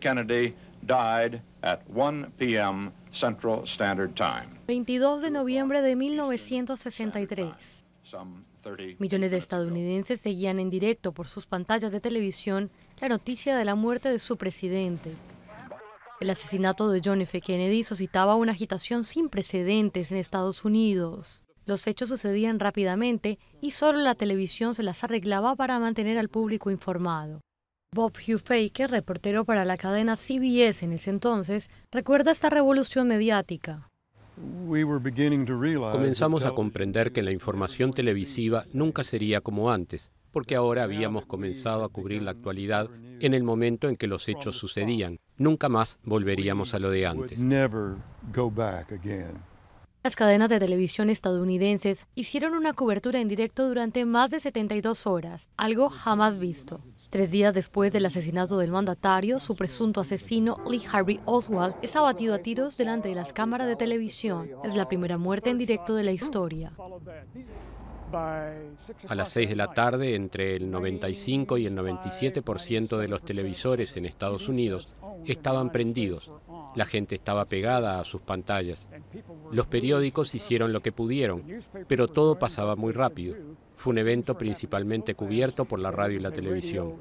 Kennedy central 22 de noviembre de 1963. Millones de estadounidenses seguían en directo por sus pantallas de televisión la noticia de la muerte de su presidente. El asesinato de John F. Kennedy suscitaba una agitación sin precedentes en Estados Unidos. Los hechos sucedían rápidamente y solo la televisión se las arreglaba para mantener al público informado. Bob Hugh Faker, reportero para la cadena CBS en ese entonces, recuerda esta revolución mediática. Comenzamos a comprender que la información televisiva nunca sería como antes, porque ahora habíamos comenzado a cubrir la actualidad en el momento en que los hechos sucedían. Nunca más volveríamos a lo de antes. Las cadenas de televisión estadounidenses hicieron una cobertura en directo durante más de 72 horas, algo jamás visto. Tres días después del asesinato del mandatario, su presunto asesino Lee Harvey Oswald es abatido a tiros delante de las cámaras de televisión. Es la primera muerte en directo de la historia. A las seis de la tarde, entre el 95 y el 97% de los televisores en Estados Unidos estaban prendidos. La gente estaba pegada a sus pantallas. Los periódicos hicieron lo que pudieron, pero todo pasaba muy rápido. Fue un evento principalmente cubierto por la radio y la televisión.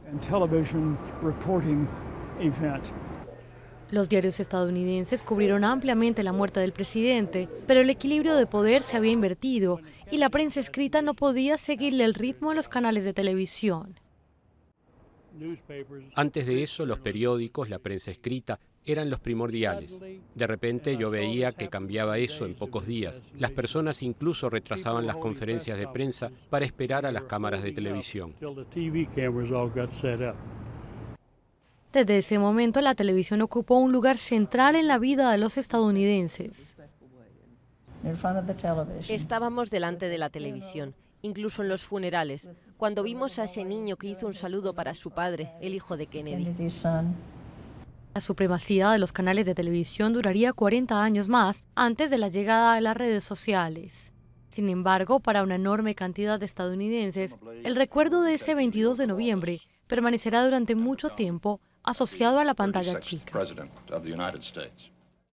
Los diarios estadounidenses cubrieron ampliamente la muerte del presidente, pero el equilibrio de poder se había invertido y la prensa escrita no podía seguirle el ritmo a los canales de televisión. Antes de eso, los periódicos, la prensa escrita, eran los primordiales. De repente yo veía que cambiaba eso en pocos días. Las personas incluso retrasaban las conferencias de prensa para esperar a las cámaras de televisión. Desde ese momento la televisión ocupó un lugar central en la vida de los estadounidenses. Estábamos delante de la televisión, incluso en los funerales cuando vimos a ese niño que hizo un saludo para su padre, el hijo de Kennedy. La supremacía de los canales de televisión duraría 40 años más antes de la llegada de las redes sociales. Sin embargo, para una enorme cantidad de estadounidenses, el recuerdo de ese 22 de noviembre permanecerá durante mucho tiempo asociado a la pantalla chica.